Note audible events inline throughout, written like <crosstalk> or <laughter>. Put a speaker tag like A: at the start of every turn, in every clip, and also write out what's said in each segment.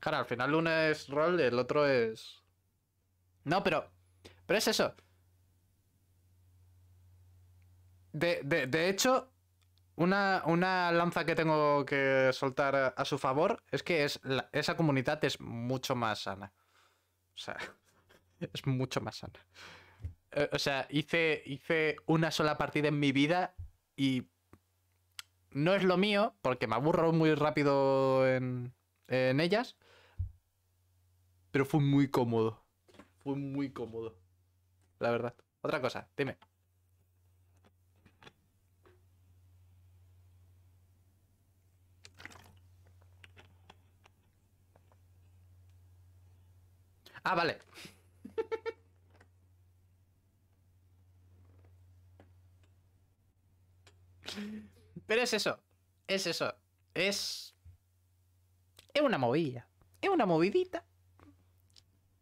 A: Claro, <laughs> al final uno es rol el otro es... No, pero... Pero es eso. De, hecho, una, lanza que tengo que soltar a, su favor es que es esa comunidad es mucho más sana. O sea, <laughs> es mucho más sana. Eh, o sea, hice, hice una sola partida en mi vida y no es lo mío, porque me aburro muy rápido en, en ellas, pero fue muy cómodo. Fue muy cómodo, la verdad. Otra cosa, dime. Ah, vale. Pero es eso. Es eso. Es. Es una movida. Es una movidita.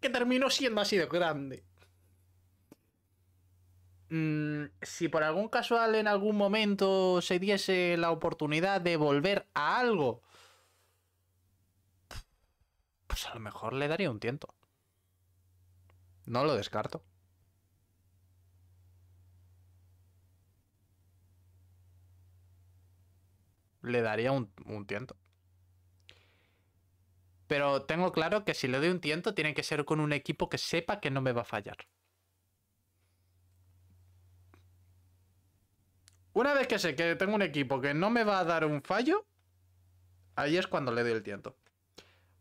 A: Que terminó siendo así de grande. Mm, si por algún casual en algún momento se diese la oportunidad de volver a algo. Pues a lo mejor le daría un tiento. No lo descarto. le daría un, tiento. Pero tengo claro que si le doy un tiento, tiene que ser con un equipo que sepa que no me va a fallar. Una vez que sé que tengo un equipo que no me va a dar un fallo, ahí es cuando le doy el tiento.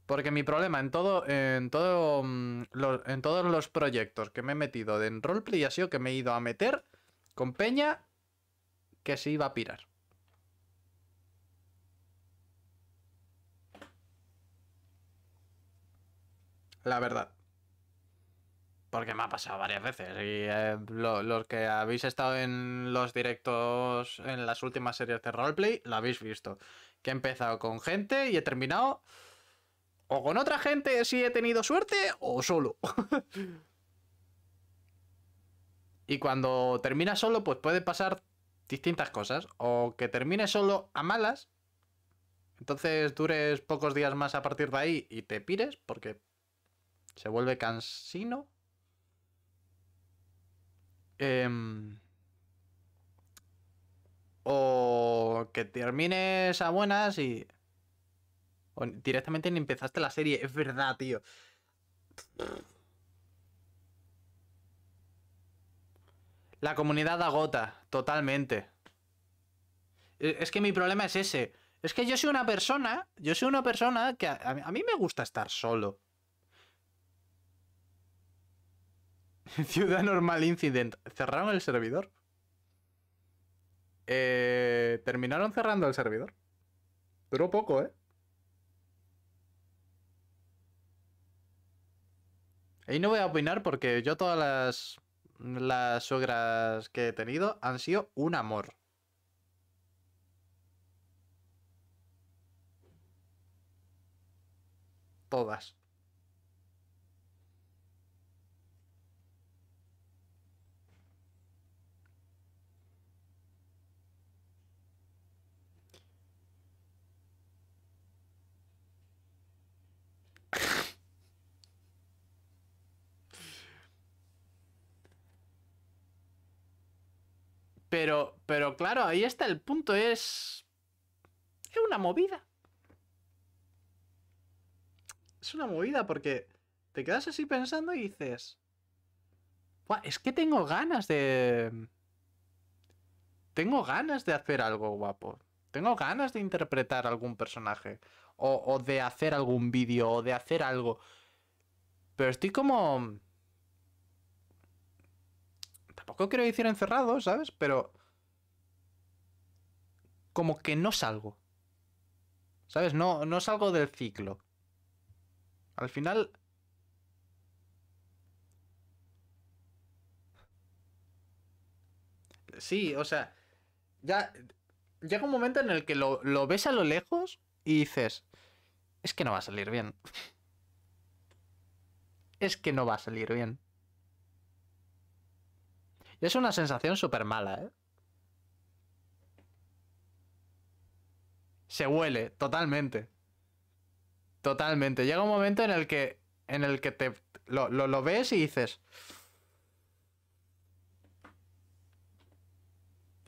A: Porque mi problema en todo, en todo, mm, en todos los proyectos que me he metido de en roleplay ha sido que me he ido a meter con Peña que se iba a pirar. la verdad. Porque me ha pasado varias veces. Y eh, los que habéis estado en los directos en las últimas series de roleplay, lo habéis visto. Que he empezado con gente y he terminado o con otra gente si he tenido suerte o solo. <laughs> y cuando termina solo, pues puede pasar distintas cosas. O que termine solo a malas. Entonces dures pocos días más a partir de ahí y te pires porque se vuelve cansino. Em, o que termines a buenas y. directamente ni empezaste la serie. Es verdad, tío. La comunidad agota, totalmente. E, es que mi problema es ese. Es que yo soy una persona, yo soy una persona que a, mí me gusta estar solo. <laughs> Ciudad Normal Incident. ¿Cerraron el servidor? Eh, Terminaron cerrando el servidor. Duró poco, ¿eh? Ahí no voy a opinar porque yo todas las, las suegras que he tenido han sido un amor. Todas. Pero, pero claro, ahí está el punto, es... Es una movida. Es una movida porque te quedas así pensando y dices... Es que tengo ganas de... Tengo ganas de hacer algo guapo. Tengo ganas de interpretar algún personaje. O, o de hacer algún vídeo, o de hacer algo. Pero estoy como... Tampoco quiero decir encerrado, ¿sabes? Pero. Como que no salgo. ¿Sabes? No, no salgo del ciclo. Al final. Sí, o sea. Ya. Llega un momento en el que lo, lo ves a lo lejos y dices. Es que no va a salir bien. <laughs> es que no va a salir bien. Es una sensación súper mala, ¿eh? Se huele, totalmente. Totalmente. Llega un momento en el que. En el que te. Lo, lo ves y dices.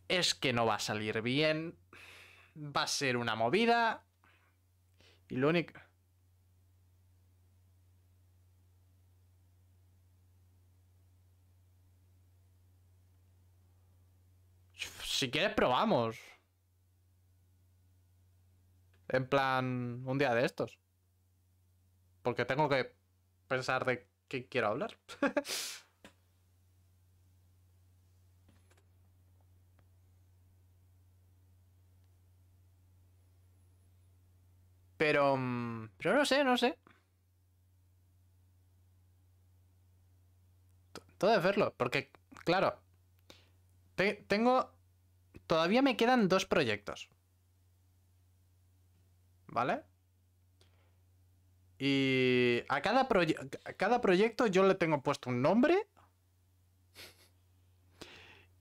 A: Es que no va a salir bien. Va a ser una movida. Y lo único. si quieres probamos. En plan, un día de estos. Porque tengo que pensar de qué quiero hablar. <laughs> Pero... Mm, pero no sé, no sé. Todo es verlo, porque, claro, tengo Todavía me quedan dos proyectos. ¿Vale? Y a cada, cada proyecto yo le tengo puesto un nombre.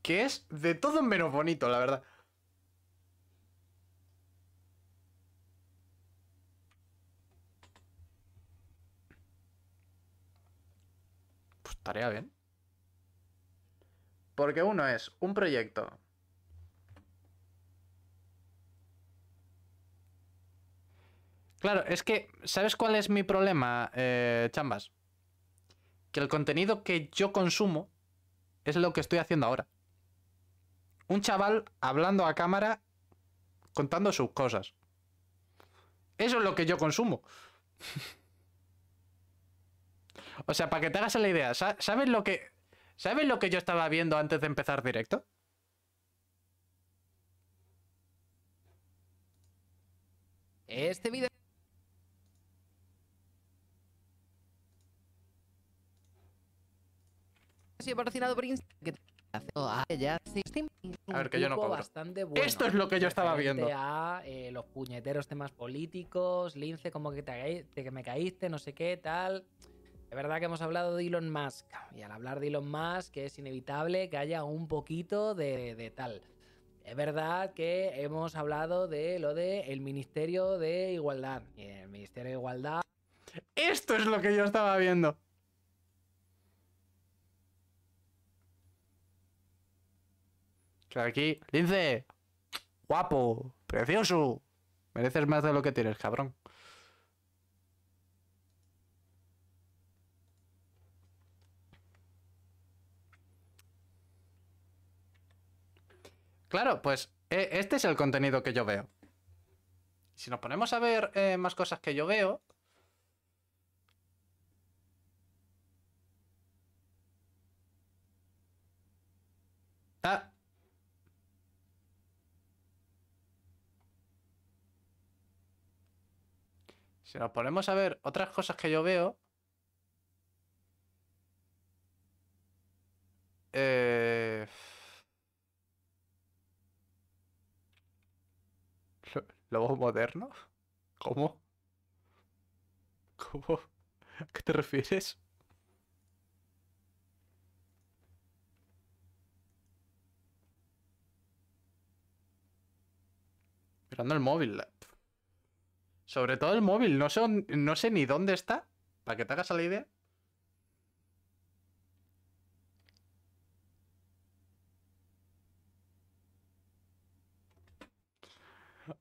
A: Que es de todo menos bonito, la verdad. Pues tarea bien. Porque uno es un proyecto Claro, es que, ¿sabes cuál es mi problema, eh, Chambas? Que el contenido que yo consumo es lo que estoy haciendo ahora. Un chaval hablando a cámara contando sus cosas. Eso es lo que yo consumo. <laughs> o sea, para que te hagas la idea, ¿sabes lo que ¿Sabes lo que yo estaba viendo antes de empezar directo? Este video A ver, que yo no Bastante Esto es lo que yo estaba viendo. Eh, los puñeteros temas políticos, Lince, como que, te, que me caíste, no sé qué, tal. Es verdad que hemos hablado de Elon Musk. Y al hablar de Elon Musk, es inevitable que haya un poquito de, de tal. Es verdad que hemos hablado de lo del el Ministerio de Igualdad. Y el Ministerio de Igualdad. Esto es lo que yo estaba viendo. aquí, Lince, guapo, precioso. Mereces más de lo que tienes, cabrón. Claro, pues e, este es el contenido que yo veo. Si nos ponemos a ver eh, más cosas que yo veo, Ah, Si nos ponemos a ver otras cosas que yo veo. Eh... <laughs> ¿Lobos modernos? ¿Cómo? ¿Cómo? ¿A qué te refieres? Mirando el móvil. Sobre todo el móvil, no sé, no sé ni dónde está, para que te hagas la idea.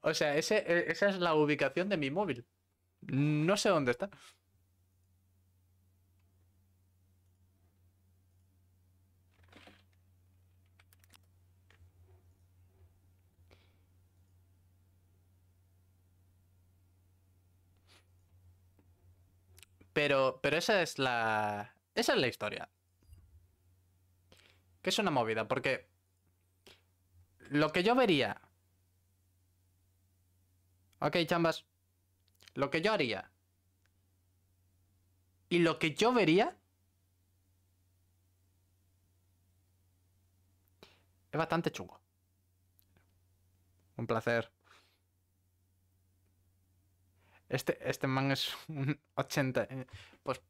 A: O sea, e, esa es la ubicación de mi móvil. No sé dónde está. Pero, pero esa es la. Esa es la historia. Que es una movida, porque. Lo que yo vería. Ok, chambas. Lo que yo haría. Y lo que yo vería. Es bastante chungo. Un placer. Este, este, man es un 80. Eh, pues.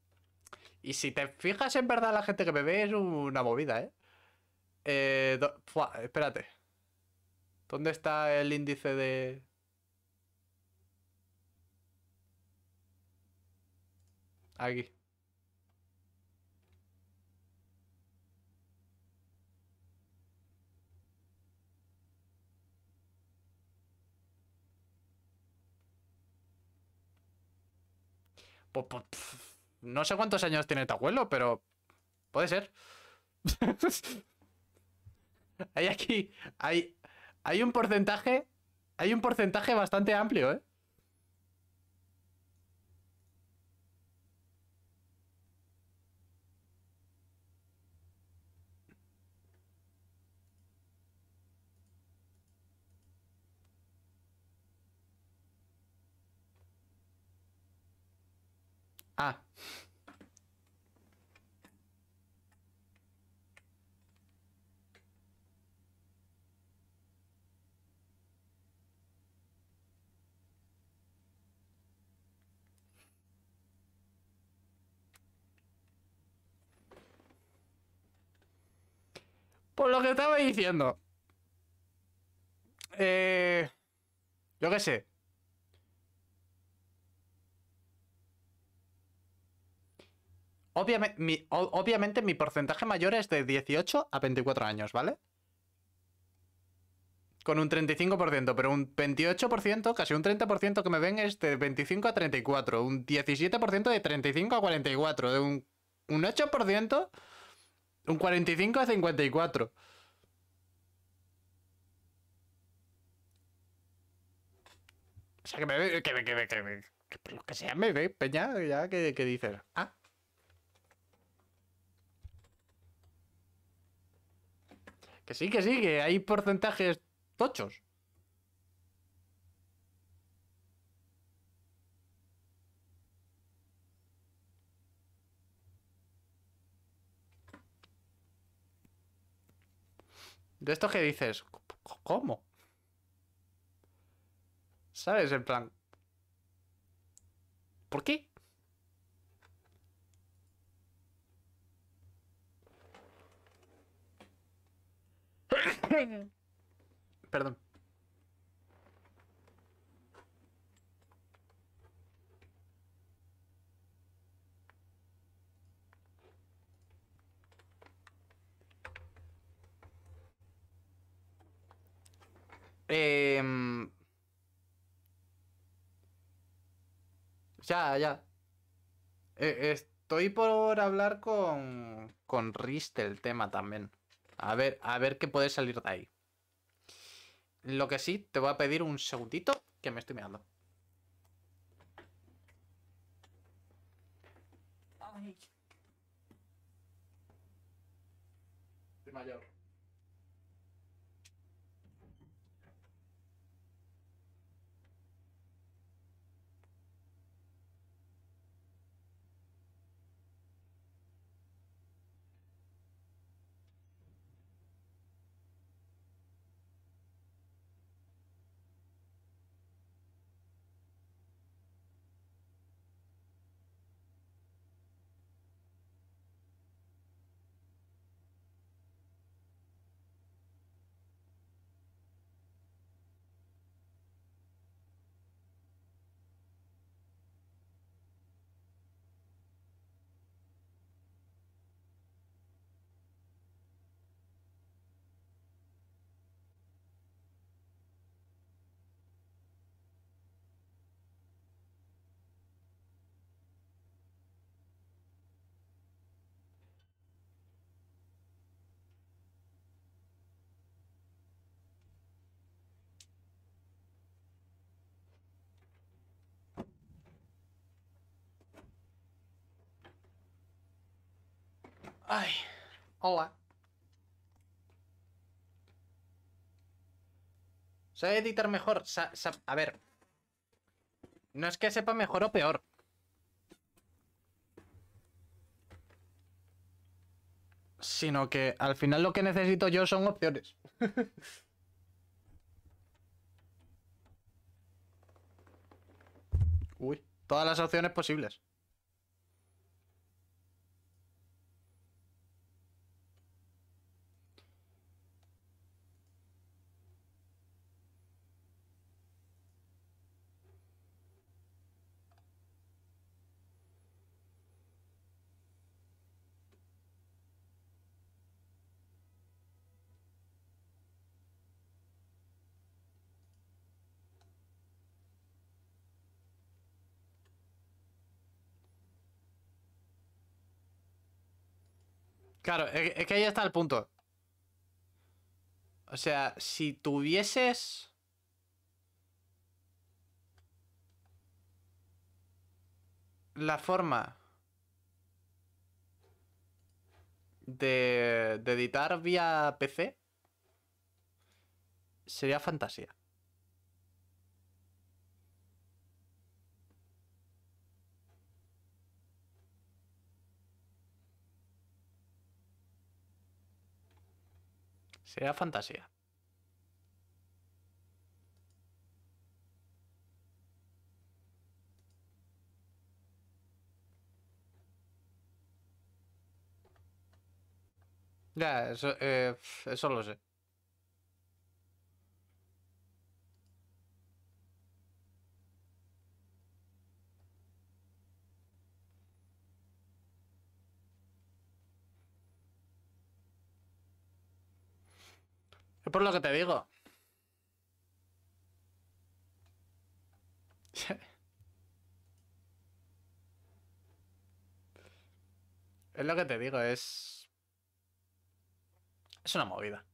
A: Y si te fijas, en verdad, la gente que bebe es una movida, ¿eh? eh espérate. ¿Dónde está el índice de.? Aquí. No sé cuántos años tiene tu este abuelo, pero puede ser. <laughs> hay aquí, hay, hay un porcentaje, hay un porcentaje bastante amplio, ¿eh? Ah. Por lo que estaba diciendo. Eh, yo qué sé. Obviamente mi, porcentaje mayor es de 18 a 24 años, ¿vale? Con un 35%, pero un 28%, casi un 30% que me ven es de 25 a 34, un 17% de 35 a 44, de un, 8%, un 45 a 54. O sea, que me ve, que, que, que, que, sea me ve, peña, ya que, dices, ah, Que sí, que sí, que hay porcentajes tochos. De esto que dices, ¿cómo? ¿Sabes? el plan, ¿por qué? Perdón. Em, ya, ya. Eh, estoy por hablar con, con el tema también. A ver, a ver qué puede salir de ahí. Lo que sí, te voy a pedir un segundito que me estoy mirando. mayor. Ay, hola. Sabe editar mejor. a ver. No es que sepa mejor o peor. Sino que al final lo que necesito yo son opciones. <laughs> Uy, todas las opciones posibles. Claro, es que ahí está el punto. O sea, si tuvieses... La forma de, de editar vía PC sería fantasía. Sea fantasía. Ya, eso, eh, eso lo sé. Por lo que te digo. <laughs> es lo que te digo, es... Es una movida.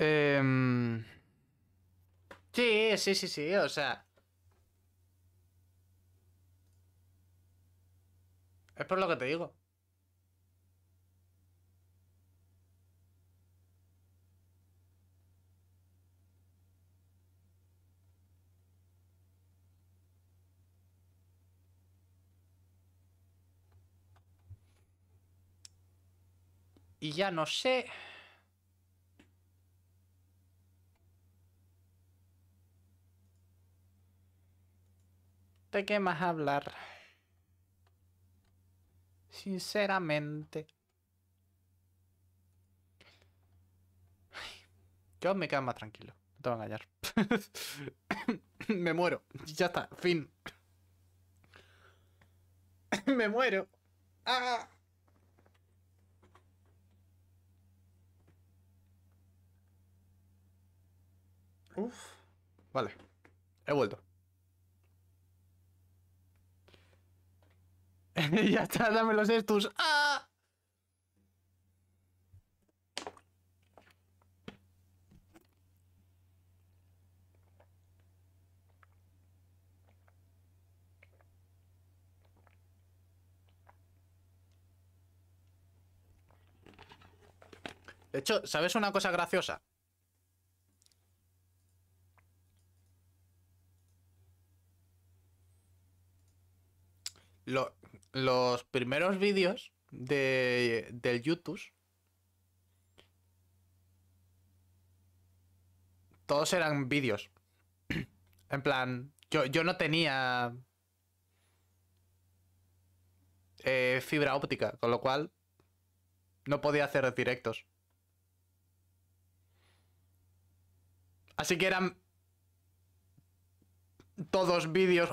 A: Eh... Sí, sí, sí, sí, o sea. Es por lo que te digo. Y ya no sé. Que qué más hablar. Sinceramente. Yo me quedo más tranquilo. No te voy a engañar. <laughs> me muero. Ya está. Fin. me muero. Ah. Vale. He vuelto. <laughs> ya está, dame los estos. ¡Ah! De hecho, ¿sabes una cosa graciosa? los primeros vídeos de, del YouTube, todos eran vídeos. <clears throat> en plan, yo, no tenía eh, fibra óptica, con lo cual no podía hacer directos. Así que eran todos vídeos